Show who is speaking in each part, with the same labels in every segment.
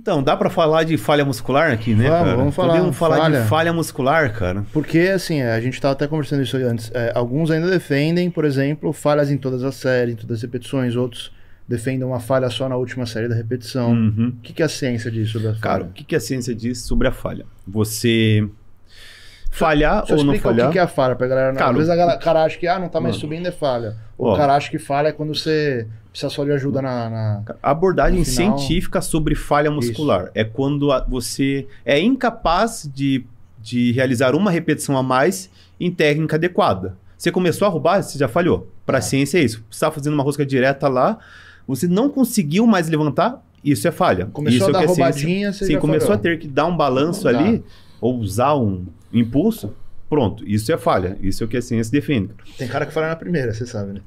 Speaker 1: Então, dá para falar de falha muscular aqui, né, vamos, cara? Vamos falar, Podemos falar falha. de falha muscular, cara. Porque,
Speaker 2: assim, a gente estava até conversando isso antes. É, alguns ainda defendem, por exemplo, falhas em todas as séries, em todas as repetições. Outros defendem uma falha só na última série da repetição. Uhum. O que, que é a ciência
Speaker 1: diz sobre falha? Cara, o que, que é a ciência diz sobre a falha? Você falhar Só ou não falhar. o que é a falha pra galera. Não. Cara, Às vezes a
Speaker 2: cara acha que ah, não tá mais mano. subindo é falha. Ou o cara acha que falha é quando você precisa só de ajuda na. na
Speaker 1: abordagem científica sobre falha muscular Isso. é quando você é incapaz de, de realizar uma repetição a mais em técnica adequada. Você começou a roubar, você já falhou. Para a é. ciência é isso. Você está fazendo uma rosca direta lá, você não conseguiu mais levantar, isso é falha. Começou isso a é dar é roubadinha, você Sim, começou falhou. a ter que dar um balanço ali ou usar um impulso, pronto, isso é falha. Isso é o que a ciência define.
Speaker 2: Tem cara que fala na primeira, você sabe, né?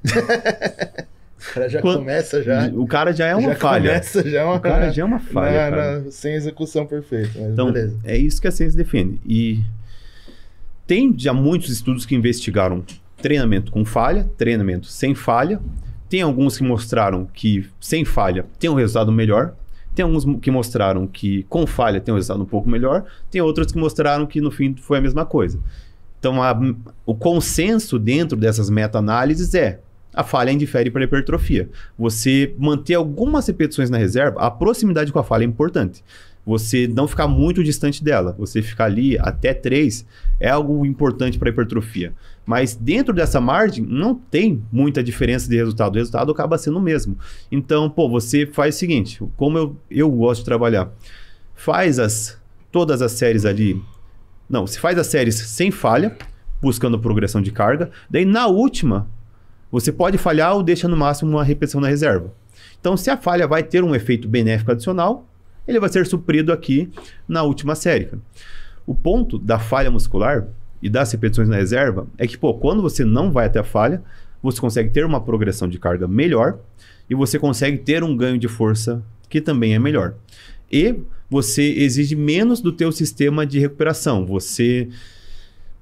Speaker 2: O cara já Quando, começa já.
Speaker 1: O cara já é uma já falha. Começa, já é uma, o cara já é uma falha. Na,
Speaker 2: na, sem execução perfeita. então, beleza.
Speaker 1: é isso que a ciência defende. E tem já muitos estudos que investigaram treinamento com falha, treinamento sem falha. Tem alguns que mostraram que sem falha tem um resultado melhor. Tem alguns que mostraram que com falha tem um resultado um pouco melhor, tem outros que mostraram que no fim foi a mesma coisa. Então, a, o consenso dentro dessas meta-análises é a falha indifere para a hipertrofia. Você manter algumas repetições na reserva, a proximidade com a falha é importante você não ficar muito distante dela. Você ficar ali até 3 é algo importante para hipertrofia. Mas dentro dessa margem não tem muita diferença de resultado. O resultado acaba sendo o mesmo. Então, pô, você faz o seguinte, como eu, eu gosto de trabalhar, faz as todas as séries ali. Não, você faz as séries sem falha, buscando progressão de carga. Daí na última, você pode falhar ou deixa no máximo uma repetição na reserva. Então, se a falha vai ter um efeito benéfico adicional, ele vai ser suprido aqui na última série. O ponto da falha muscular e das repetições na reserva é que, pô, quando você não vai até a falha, você consegue ter uma progressão de carga melhor e você consegue ter um ganho de força que também é melhor. E você exige menos do teu sistema de recuperação. Você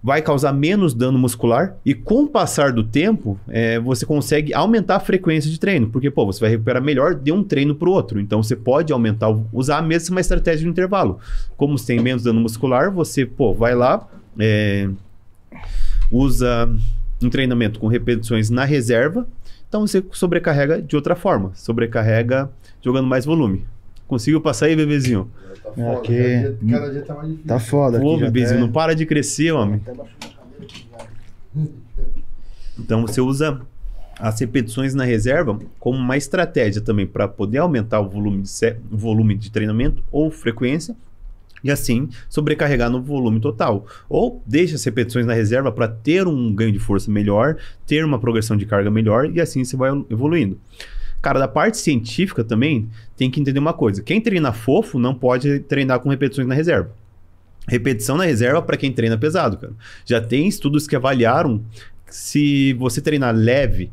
Speaker 1: vai causar menos dano muscular e com o passar do tempo é, você consegue aumentar a frequência de treino, porque pô, você vai recuperar melhor de um treino para o outro. Então você pode aumentar, usar a mesma estratégia de intervalo. Como você tem menos dano muscular, você pô, vai lá, é, usa um treinamento com repetições na reserva, então você sobrecarrega de outra forma, sobrecarrega jogando mais volume. Conseguiu passar aí, bebezinho? Tá foda.
Speaker 2: Aqui. Cada, dia, cada dia tá mais tá difícil. Tá foda. Pô, bebezinho, não
Speaker 1: para de crescer, homem. Então você usa as repetições na reserva como uma estratégia também para poder aumentar o volume de, volume de treinamento ou frequência e assim sobrecarregar no volume total. Ou deixa as repetições na reserva para ter um ganho de força melhor, ter uma progressão de carga melhor e assim você vai evoluindo. Cara, da parte científica também, tem que entender uma coisa. Quem treina fofo não pode treinar com repetições na reserva. Repetição na reserva para quem treina pesado, cara. Já tem estudos que avaliaram se você treinar leve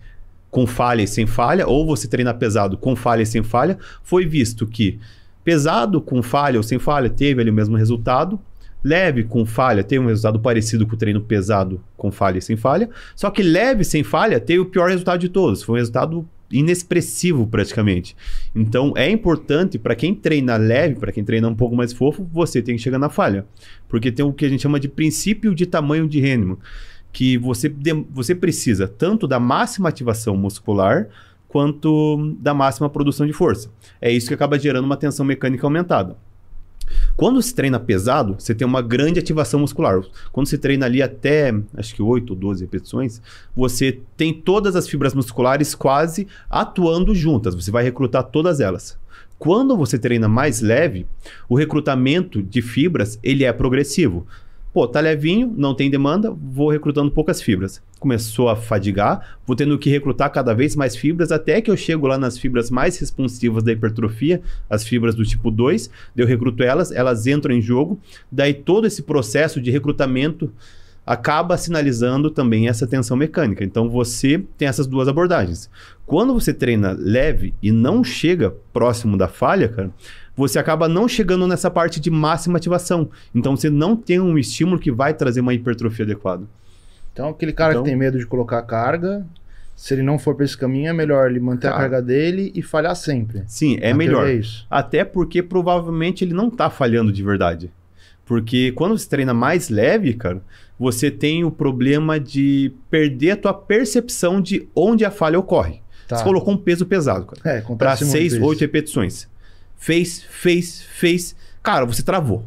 Speaker 1: com falha e sem falha, ou você treinar pesado com falha e sem falha, foi visto que pesado com falha ou sem falha teve ali o mesmo resultado, leve com falha teve um resultado parecido com o treino pesado com falha e sem falha, só que leve sem falha teve o pior resultado de todos, foi um resultado inexpressivo praticamente. Então é importante para quem treina leve, para quem treina um pouco mais fofo, você tem que chegar na falha, porque tem o que a gente chama de princípio de tamanho de Henneman, que você, você precisa tanto da máxima ativação muscular quanto da máxima produção de força. É isso que acaba gerando uma tensão mecânica aumentada. Quando se treina pesado, você tem uma grande ativação muscular. Quando se treina ali até, acho que 8 ou 12 repetições, você tem todas as fibras musculares quase atuando juntas. Você vai recrutar todas elas. Quando você treina mais leve, o recrutamento de fibras ele é progressivo. Pô, tá levinho, não tem demanda, vou recrutando poucas fibras. Começou a fadigar, vou tendo que recrutar cada vez mais fibras, até que eu chego lá nas fibras mais responsivas da hipertrofia, as fibras do tipo 2, eu recruto elas, elas entram em jogo, daí todo esse processo de recrutamento acaba sinalizando também essa tensão mecânica. Então você tem essas duas abordagens. Quando você treina leve e não chega próximo da falha, cara, você acaba não chegando nessa parte de máxima ativação. Então você não tem um estímulo que vai trazer uma hipertrofia adequada. Então aquele cara então, que tem medo
Speaker 2: de colocar carga, se ele não for para esse caminho, é melhor ele manter a tá. carga dele e falhar sempre.
Speaker 1: Sim, é melhor. É isso. Até porque provavelmente ele não está falhando de verdade. Porque quando você treina mais leve, cara, você tem o problema de perder a tua percepção de onde a falha ocorre. Tá. Você colocou um peso pesado, cara. É, para ou oito repetições fez, fez, fez. Cara, você travou.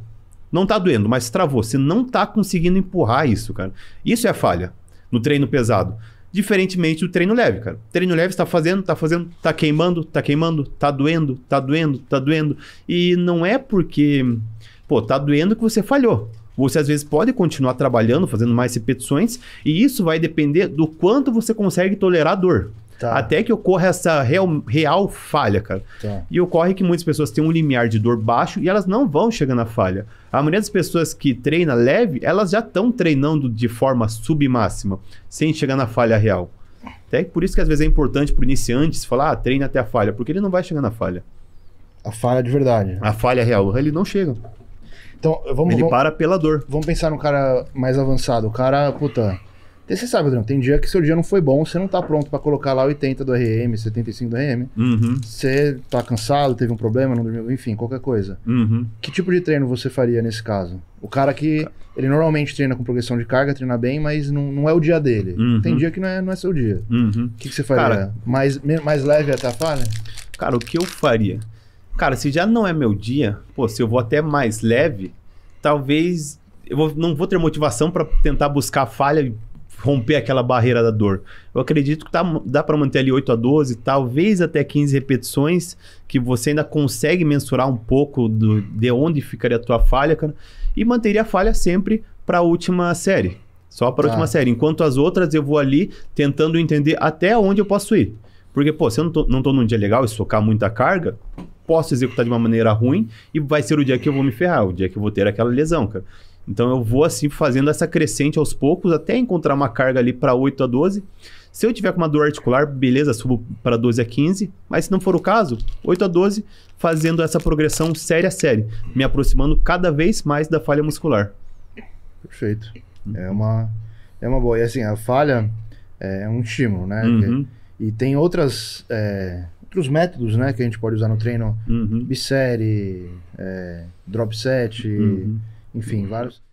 Speaker 1: Não tá doendo, mas travou. Você não tá conseguindo empurrar isso, cara. Isso é falha no treino pesado. Diferentemente do treino leve, cara. Treino leve está fazendo, está fazendo, está queimando, está queimando, está doendo, está doendo, está doendo. E não é porque, pô, tá doendo que você falhou. Você às vezes pode continuar trabalhando, fazendo mais repetições, e isso vai depender do quanto você consegue tolerar a dor. Tá. Até que ocorra essa real, real falha, cara. Tá. E ocorre que muitas pessoas têm um limiar de dor baixo e elas não vão chegar na falha. A maioria das pessoas que treina leve, elas já estão treinando de forma submáxima, sem chegar na falha real. Até por isso que às vezes é importante para o iniciante falar, ah, treina até a falha, porque ele não vai chegar na falha. A falha de verdade. A falha real. Ele não chega. Então, vamos, ele vamos, para pela dor. Vamos pensar num
Speaker 2: cara mais avançado. O cara, puta, você sabe, Adriano, tem dia que seu dia não foi bom, você não tá pronto para colocar lá 80 do RM, 75 do RM. Uhum. Você tá cansado, teve um problema, não dormiu, enfim, qualquer coisa. Uhum. Que tipo de treino você faria nesse caso? O cara que. Ele normalmente treina com progressão de carga, treina bem, mas não, não é o dia dele. Uhum. Tem dia que não é, não é seu dia. Uhum. O que, que, você faria? Cara, mais, mais leve até a falha?
Speaker 1: Cara, o que eu faria? Cara, se já não é meu dia, pô, se eu vou até mais leve, talvez eu vou, não vou ter motivação para tentar buscar falha e romper aquela barreira da dor. Eu acredito que tá, dá para manter ali 8 a 12, talvez até 15 repetições, que você ainda consegue mensurar um pouco do, de onde ficaria a tua falha, cara, e manteria a falha sempre para a última série. Só para a tá. última série. Enquanto as outras eu vou ali tentando entender até onde eu posso ir. Porque, pô, se eu não tô, não tô num dia legal e socar muita carga, posso executar de uma maneira ruim e vai ser o dia que eu vou me ferrar, o dia que eu vou ter aquela lesão, cara. Então eu vou assim fazendo essa crescente aos poucos até encontrar uma carga ali para 8 a 12. Se eu tiver com uma dor articular, beleza, subo para 12 a 15, mas se não for o caso, 8 a 12, fazendo essa progressão série a série, me aproximando cada vez mais da falha muscular. Perfeito. Uhum. É uma
Speaker 2: é uma boa. E assim, a falha é, é um estímulo, né? Uhum. E tem outras é, outros métodos né, que a gente pode usar no treino. Uhum. Bisérie, é, drop set, uhum. enfim, vários.